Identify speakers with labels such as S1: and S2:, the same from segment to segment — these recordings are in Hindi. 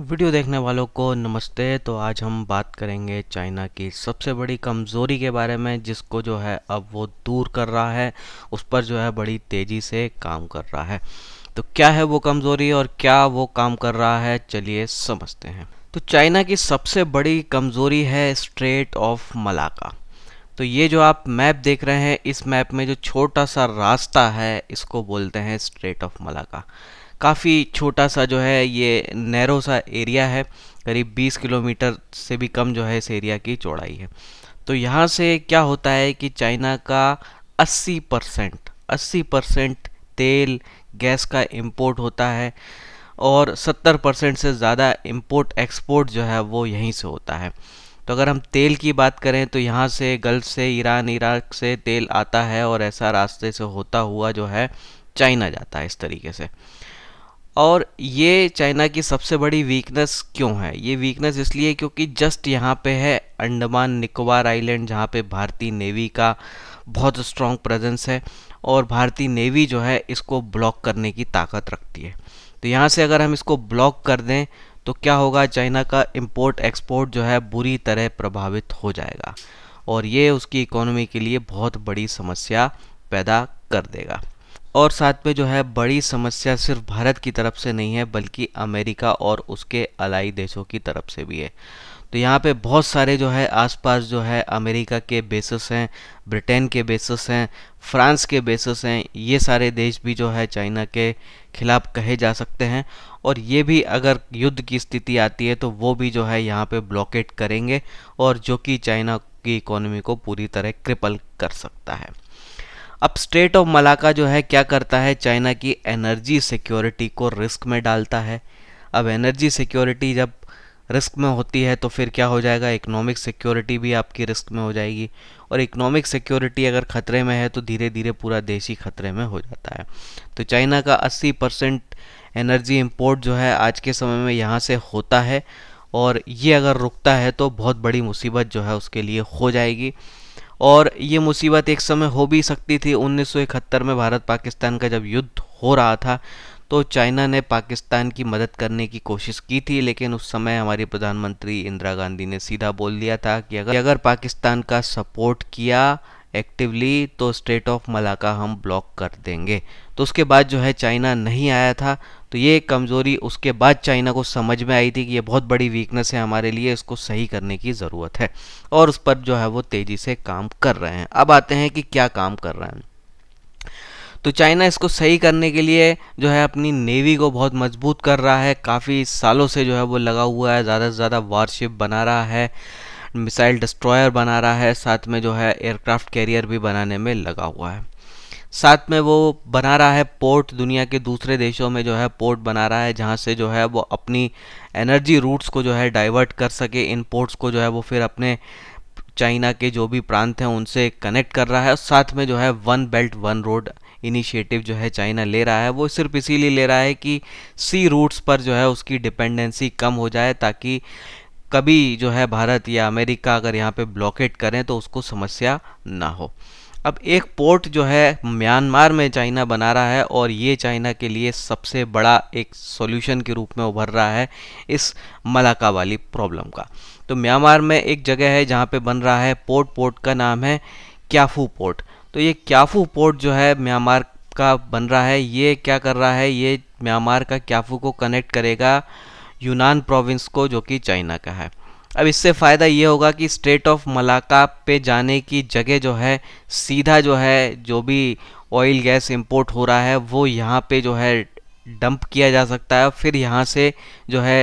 S1: वीडियो देखने वालों को नमस्ते तो आज हम बात करेंगे चाइना की सबसे बड़ी कमज़ोरी के बारे में जिसको जो है अब वो दूर कर रहा है उस पर जो है बड़ी तेज़ी से काम कर रहा है तो क्या है वो कमज़ोरी और क्या वो काम कर रहा है चलिए समझते हैं तो चाइना की सबसे बड़ी कमज़ोरी है स्ट्रेट ऑफ मलाका तो ये जो आप मैप देख रहे हैं इस मैप में जो छोटा सा रास्ता है इसको बोलते हैं स्ट्रेट ऑफ मलाका काफ़ी छोटा सा जो है ये नैरो सा एरिया है करीब 20 किलोमीटर से भी कम जो है इस एरिया की चौड़ाई है तो यहाँ से क्या होता है कि चाइना का 80 परसेंट अस्सी परसेंट तेल गैस का इम्पोर्ट होता है और 70 परसेंट से ज़्यादा इम्पोर्ट एक्सपोर्ट जो है वो यहीं से होता है तो अगर हम तेल की बात करें तो यहाँ से गल्फ से ईरान इराक से तेल आता है और ऐसा रास्ते से होता हुआ जो है चाइना जाता है इस तरीके से और ये चाइना की सबसे बड़ी वीकनेस क्यों है ये वीकनेस इसलिए क्योंकि जस्ट यहाँ पे है अंडमान निकोबार आइलैंड जहाँ पे भारतीय नेवी का बहुत स्ट्रॉन्ग प्रेजेंस है और भारतीय नेवी जो है इसको ब्लॉक करने की ताकत रखती है तो यहाँ से अगर हम इसको ब्लॉक कर दें तो क्या होगा चाइना का इम्पोर्ट एक्सपोर्ट जो है बुरी तरह प्रभावित हो जाएगा और ये उसकी इकोनॉमी के लिए बहुत बड़ी समस्या पैदा कर देगा और साथ में जो है बड़ी समस्या सिर्फ भारत की तरफ से नहीं है बल्कि अमेरिका और उसके अलाई देशों की तरफ से भी है तो यहाँ पे बहुत सारे जो है आसपास जो है अमेरिका के बेसिस हैं ब्रिटेन के बेसिस हैं फ्रांस के बेसिस हैं ये सारे देश भी जो है चाइना के खिलाफ कहे जा सकते हैं और ये भी अगर युद्ध की स्थिति आती है तो वो भी जो है यहाँ पे ब्लॉकेट करेंगे और जो कि चाइना की इकोनॉमी को पूरी तरह क्रिपल कर सकता है अब स्टेट ऑफ मलाका जो है क्या करता है चाइना की एनर्जी सिक्योरिटी को रिस्क में डालता है अब एनर्जी सिक्योरिटी जब रिस्क में होती है तो फिर क्या हो जाएगा इकोनॉमिक सिक्योरिटी भी आपकी रिस्क में हो जाएगी और इकोनॉमिक सिक्योरिटी अगर ख़तरे में है तो धीरे धीरे पूरा देश ही ख़तरे में हो जाता है तो चाइना का 80 परसेंट एनर्जी इम्पोर्ट जो है आज के समय में यहाँ से होता है और ये अगर रुकता है तो बहुत बड़ी मुसीबत जो है उसके लिए हो जाएगी और ये मुसीबत एक समय हो भी सकती थी 1971 में भारत पाकिस्तान का जब युद्ध हो रहा था तो चाइना ने पाकिस्तान की मदद करने की कोशिश की थी लेकिन उस समय हमारी प्रधानमंत्री इंदिरा गांधी ने सीधा बोल दिया था कि अगर अगर पाकिस्तान का सपोर्ट किया एक्टिवली तो स्ट्रेट ऑफ मलाका हम ब्लॉक कर देंगे तो उसके बाद जो है चाइना नहीं आया था तो ये कमज़ोरी उसके बाद चाइना को समझ में आई थी कि ये बहुत बड़ी वीकनेस है हमारे लिए इसको सही करने की ज़रूरत है और उस पर जो है वो तेज़ी से काम कर रहे हैं अब आते हैं कि क्या काम कर रहे हैं तो चाइना इसको सही करने के लिए जो है अपनी नेवी को बहुत मजबूत कर रहा है काफ़ी सालों से जो है वो लगा हुआ है ज़्यादा से ज़्यादा वारशिप बना रहा है मिसाइल डिस्ट्रॉयर बना रहा है साथ में जो है एयरक्राफ्ट कैरियर भी बनाने में लगा हुआ है साथ में वो बना रहा है पोर्ट दुनिया के दूसरे देशों में जो है पोर्ट बना रहा है जहाँ से जो है वो अपनी एनर्जी रूट्स को जो है डाइवर्ट कर सके इन पोर्ट्स को जो है वो फिर अपने चाइना के जो भी प्रांत हैं उनसे कनेक्ट कर रहा है और साथ में जो है one belt one road initiative जो है चाइना ले रहा है वो सिर्फ इसीलिए ले रहा है कि सी रूट्स पर जो है उसकी डिपेंडेंसी कम हो जाए ताकि कभी जो है भारत या अमेरिका अगर यहाँ पे ब्लॉकेट करें तो उसको समस्या ना हो अब एक पोर्ट जो है म्यांमार में चाइना बना रहा है और ये चाइना के लिए सबसे बड़ा एक सॉल्यूशन के रूप में उभर रहा है इस मलाका वाली प्रॉब्लम का तो म्यांमार में एक जगह है जहाँ पे बन रहा है पोर्ट पोर्ट का नाम है क्याफू पोर्ट तो ये क्याफू पोर्ट जो है म्यांमार का बन रहा है ये क्या कर रहा है ये म्यांमार का क्याफू को कनेक्ट करेगा यूनान प्रोविंस को जो कि चाइना का है अब इससे फ़ायदा ये होगा कि स्ट्रेट ऑफ मलाका पे जाने की जगह जो है सीधा जो है जो भी ऑयल गैस इंपोर्ट हो रहा है वो यहाँ पे जो है डंप किया जा सकता है फिर यहाँ से जो है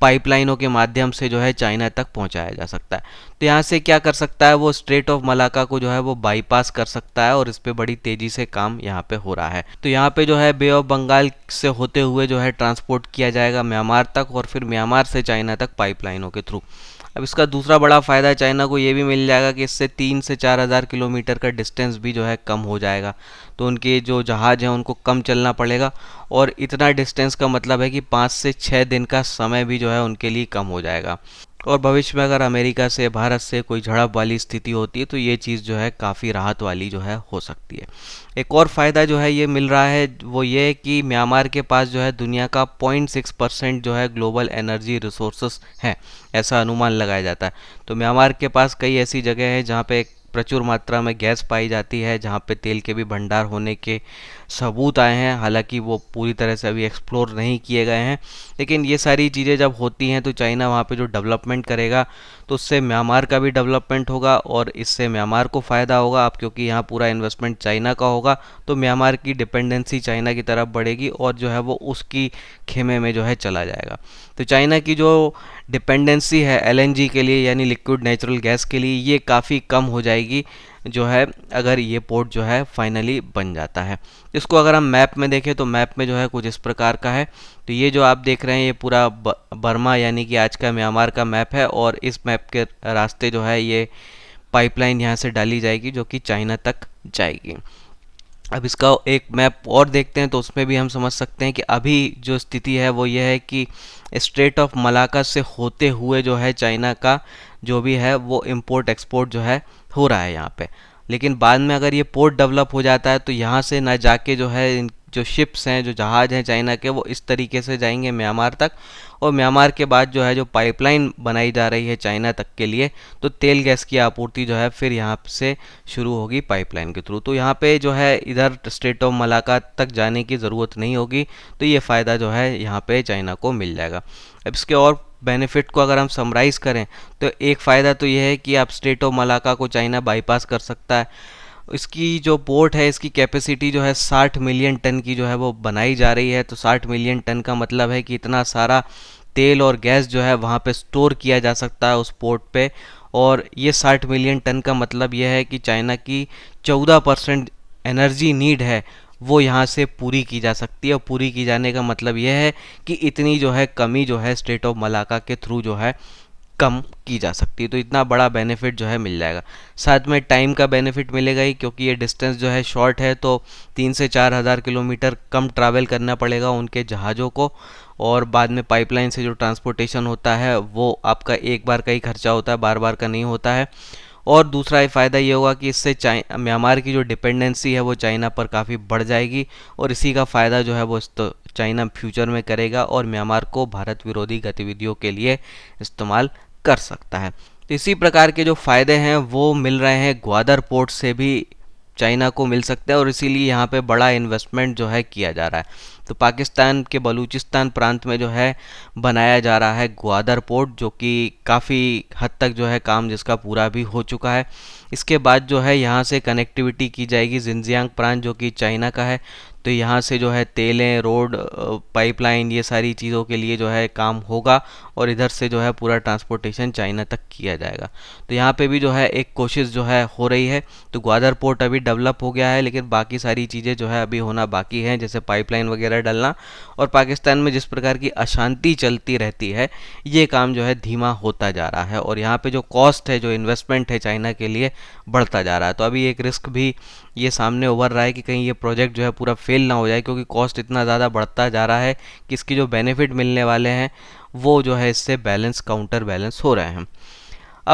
S1: पाइपलाइनों के माध्यम से जो है चाइना तक पहुंचाया जा सकता है तो यहाँ से क्या कर सकता है वो स्ट्रेट ऑफ मलाका को जो है वो बाईपास कर सकता है और इस पर बड़ी तेज़ी से काम यहाँ पे हो रहा है तो यहाँ पे जो है बे ऑफ बंगाल से होते हुए जो है ट्रांसपोर्ट किया जाएगा म्यांमार तक और फिर म्यांमार से चाइना तक पाइपलाइनों के थ्रू अब इसका दूसरा बड़ा फ़ायदा चाइना को ये भी मिल जाएगा कि इससे तीन से चार हज़ार किलोमीटर का डिस्टेंस भी जो है कम हो जाएगा तो उनके जो जहाज़ हैं उनको कम चलना पड़ेगा और इतना डिस्टेंस का मतलब है कि पाँच से छः दिन का समय भी जो है उनके लिए कम हो जाएगा और भविष्य में अगर अमेरिका से भारत से कोई झड़प वाली स्थिति होती है तो ये चीज़ जो है काफ़ी राहत वाली जो है हो सकती है एक और फ़ायदा जो है ये मिल रहा है वो ये कि म्यांमार के पास जो है दुनिया का पॉइंट सिक्स परसेंट जो है ग्लोबल एनर्जी रिसोर्सेस हैं ऐसा अनुमान लगाया जाता है तो म्यांमार के पास कई ऐसी जगह है जहाँ पर प्रचुर मात्रा में गैस पाई जाती है जहाँ पे तेल के भी भंडार होने के सबूत आए हैं हालांकि वो पूरी तरह से अभी एक्सप्लोर नहीं किए गए हैं लेकिन ये सारी चीज़ें जब होती हैं तो चाइना वहाँ पर जो डेवलपमेंट करेगा तो उससे म्यांमार का भी डेवलपमेंट होगा और इससे म्यांमार को फ़ायदा होगा आप क्योंकि यहाँ पूरा इन्वेस्टमेंट चाइना का होगा तो म्यांमार की डिपेंडेंसी चाइना की तरफ बढ़ेगी और जो है वो उसकी खेमे में जो है चला जाएगा तो चाइना की जो डिपेंडेंसी है एलएनजी के लिए यानी लिक्विड नेचुरल गैस के लिए ये काफ़ी कम हो जाएगी जो है अगर ये पोर्ट जो है फाइनली बन जाता है इसको अगर हम मैप में देखें तो मैप में जो है कुछ इस प्रकार का है तो ये जो आप देख रहे हैं ये पूरा बर्मा यानी कि आज का म्यांमार का मैप है और इस मैप के रास्ते जो है ये पाइपलाइन यहाँ से डाली जाएगी जो कि चाइना तक जाएगी अब इसका एक मैप और देखते हैं तो उसमें भी हम समझ सकते हैं कि अभी जो स्थिति है वो ये है कि स्ट्रेट ऑफ मलाका से होते हुए जो है चाइना का जो भी है वो इम्पोर्ट एक्सपोर्ट जो है हो रहा है यहाँ पे लेकिन बाद में अगर ये पोर्ट डेवलप हो जाता है तो यहाँ से ना जाके जो है जो शिप्स हैं जो जहाज़ हैं चाइना के वो इस तरीके से जाएंगे म्यांमार तक और म्यांमार के बाद जो है जो पाइपलाइन बनाई जा रही है चाइना तक के लिए तो तेल गैस की आपूर्ति जो है फिर यहाँ से शुरू होगी पाइपलाइन के थ्रू तो यहाँ पे जो है इधर स्टेट ऑफ मलाका तक जाने की ज़रूरत नहीं होगी तो ये फ़ायदा जो है यहाँ पर चाइना को मिल जाएगा अब इसके और बेनिफिट को अगर हम समराइज़ करें तो एक फ़ायदा तो यह है कि आप स्टेट ऑफ मलाका को चाइना बाईपास कर सकता है इसकी जो पोर्ट है इसकी कैपेसिटी जो है 60 मिलियन टन की जो है वो बनाई जा रही है तो 60 मिलियन टन का मतलब है कि इतना सारा तेल और गैस जो है वहाँ पे स्टोर किया जा सकता है उस पोर्ट पे और ये 60 मिलियन टन का मतलब यह है कि चाइना की 14 परसेंट एनर्जी नीड है वो यहाँ से पूरी की जा सकती है और पूरी की जाने का मतलब यह है कि इतनी जो है कमी जो है स्टेट ऑफ मलाका के थ्रू जो है कम की जा सकती है तो इतना बड़ा बेनिफिट जो है मिल जाएगा साथ में टाइम का बेनिफिट मिलेगा ही क्योंकि ये डिस्टेंस जो है शॉर्ट है तो तीन से चार हज़ार किलोमीटर कम ट्रैवल करना पड़ेगा उनके जहाज़ों को और बाद में पाइपलाइन से जो ट्रांसपोर्टेशन होता है वो आपका एक बार का ही खर्चा होता है बार बार का नहीं होता है और दूसरा फ़ायदा ये होगा कि इससे म्यांमार की जो डिपेंडेंसी है वो चाइना पर काफ़ी बढ़ जाएगी और इसी का फ़ायदा जो है वो तो चाइना फ्यूचर में करेगा और म्यांमार को भारत विरोधी गतिविधियों के लिए इस्तेमाल कर सकता है तो इसी प्रकार के जो फ़ायदे हैं वो मिल रहे हैं ग्वादर पोर्ट से भी चाइना को मिल सकता है और इसीलिए यहाँ पे बड़ा इन्वेस्टमेंट जो है किया जा रहा है तो पाकिस्तान के बलूचिस्तान प्रांत में जो है बनाया जा रहा है ग्वादर पोर्ट जो कि काफ़ी हद तक जो है काम जिसका पूरा भी हो चुका है इसके बाद जो है यहाँ से कनेक्टिविटी की जाएगी जिनजियांग प्रांत जो कि चाइना का है तो यहाँ से जो है तेलें रोड पाइपलाइन ये सारी चीज़ों के लिए जो है काम होगा और इधर से जो है पूरा ट्रांसपोर्टेशन चाइना तक किया जाएगा तो यहाँ पे भी जो है एक कोशिश जो है हो रही है तो ग्वादर पोर्ट अभी डेवलप हो गया है लेकिन बाकी सारी चीज़ें जो है अभी होना बाकी हैं जैसे पाइपलाइन वगैरह डलना और पाकिस्तान में जिस प्रकार की अशांति चलती रहती है ये काम जो है धीमा होता जा रहा है और यहाँ पर जो कॉस्ट है जो इन्वेस्टमेंट है चाइना के लिए बढ़ता जा रहा है तो अभी एक रिस्क भी ये सामने उभर रहा है कि कहीं ये प्रोजेक्ट जो है पूरा फेल फेल ना हो जाए क्योंकि कॉस्ट इतना ज़्यादा बढ़ता जा रहा है कि इसकी जो बेनिफिट मिलने वाले हैं वो जो है इससे बैलेंस काउंटर बैलेंस हो रहे हैं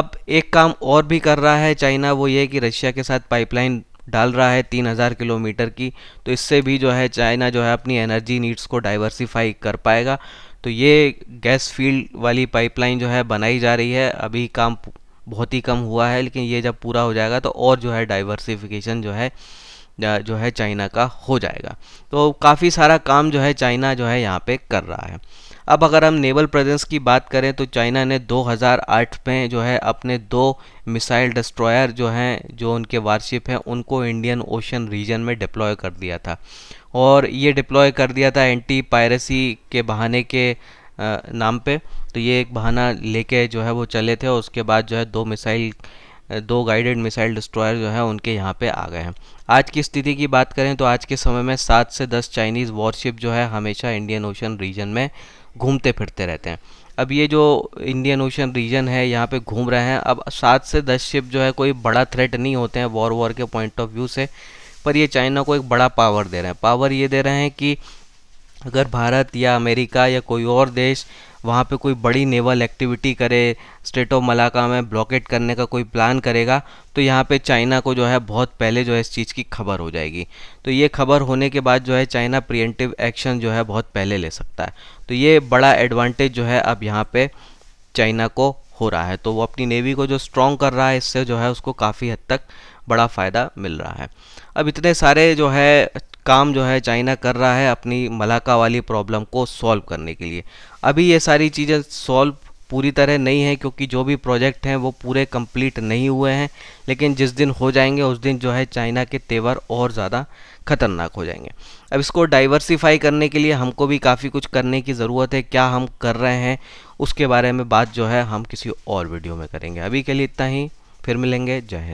S1: अब एक काम और भी कर रहा है चाइना वो ये कि रशिया के साथ पाइपलाइन डाल रहा है 3000 किलोमीटर की तो इससे भी जो है चाइना जो है अपनी एनर्जी नीड्स को डाइवर्सिफाई कर पाएगा तो ये गैस फील्ड वाली पाइपलाइन जो है बनाई जा रही है अभी काम बहुत ही कम हुआ है लेकिन ये जब पूरा हो जाएगा तो और जो है डाइवर्सिफिकेशन जो है जो है चाइना का हो जाएगा तो काफ़ी सारा काम जो है चाइना जो है यहाँ पे कर रहा है अब अगर हम नेवल प्रेजेंस की बात करें तो चाइना ने 2008 में जो है अपने दो मिसाइल डिस्ट्रॉयर जो हैं जो उनके वारशिप हैं उनको इंडियन ओशन रीजन में डिप्लॉय कर दिया था और ये डिप्लॉय कर दिया था एंटी पायरेसी के बहाने के नाम पे तो ये एक बहाना लेके जो है वो चले थे और उसके बाद जो है दो मिसाइल दो गाइडेड मिसाइल डिस्ट्रॉयर जो है उनके यहाँ पे आ गए हैं आज की स्थिति की बात करें तो आज के समय में सात से दस चाइनीज़ वॉरशिप जो है हमेशा इंडियन ओशन रीजन में घूमते फिरते रहते हैं अब ये जो इंडियन ओशन रीजन है यहाँ पे घूम रहे हैं अब सात से दस शिप जो है कोई बड़ा थ्रेट नहीं होते हैं वॉर वॉर के पॉइंट ऑफ व्यू से पर ये चाइना को एक बड़ा पावर दे रहे हैं पावर ये दे रहे हैं कि अगर भारत या अमेरिका या कोई और देश वहाँ पे कोई बड़ी नेवल एक्टिविटी करे स्टेट ऑफ मलाका में ब्लॉकेट करने का कोई प्लान करेगा तो यहाँ पे चाइना को जो है बहुत पहले जो है इस चीज़ की खबर हो जाएगी तो ये खबर होने के बाद जो है चाइना प्रियंटिव एक्शन जो है बहुत पहले ले सकता है तो ये बड़ा एडवांटेज जो है अब यहाँ पर चाइना को हो रहा है तो वो अपनी नेवी को जो स्ट्रॉन्ग कर रहा है इससे जो है उसको काफ़ी हद तक बड़ा फ़ायदा मिल रहा है अब इतने सारे जो है काम जो है चाइना कर रहा है अपनी मलाका वाली प्रॉब्लम को सॉल्व करने के लिए अभी ये सारी चीज़ें सॉल्व पूरी तरह नहीं है क्योंकि जो भी प्रोजेक्ट हैं वो पूरे कंप्लीट नहीं हुए हैं लेकिन जिस दिन हो जाएंगे उस दिन जो है चाइना के तेवर और ज़्यादा खतरनाक हो जाएंगे अब इसको डाइवर्सिफाई करने के लिए हमको भी काफ़ी कुछ करने की ज़रूरत है क्या हम कर रहे हैं उसके बारे में बात जो है हम किसी और वीडियो में करेंगे अभी के लिए इतना ही फिर मिलेंगे जय हिंद